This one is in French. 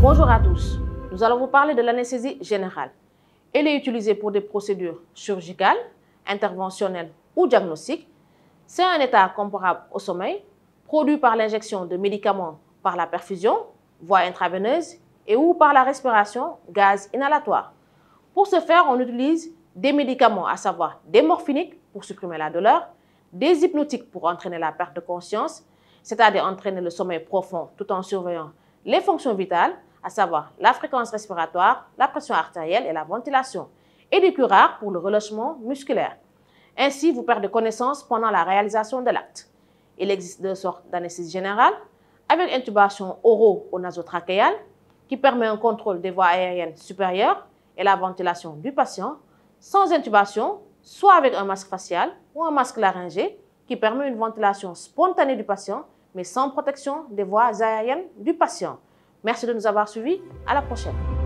Bonjour à tous. Nous allons vous parler de l'anesthésie générale. Elle est utilisée pour des procédures chirurgicales, interventionnelles ou diagnostiques. C'est un état comparable au sommeil, produit par l'injection de médicaments par la perfusion, voie intraveineuse et ou par la respiration, gaz inhalatoire. Pour ce faire, on utilise des médicaments, à savoir des morphiniques pour supprimer la douleur, des hypnotiques pour entraîner la perte de conscience, c'est-à-dire entraîner le sommeil profond tout en surveillant les fonctions vitales, à savoir la fréquence respiratoire, la pression artérielle et la ventilation, et des plus pour le relâchement musculaire. Ainsi, vous perdez connaissance pendant la réalisation de l'acte. Il existe deux sortes d'anesthésie générale, avec intubation oro ou nasotrachéale, qui permet un contrôle des voies aériennes supérieures et la ventilation du patient, sans intubation soit avec un masque facial ou un masque laryngé qui permet une ventilation spontanée du patient, mais sans protection des voies aériennes du patient. Merci de nous avoir suivis. À la prochaine.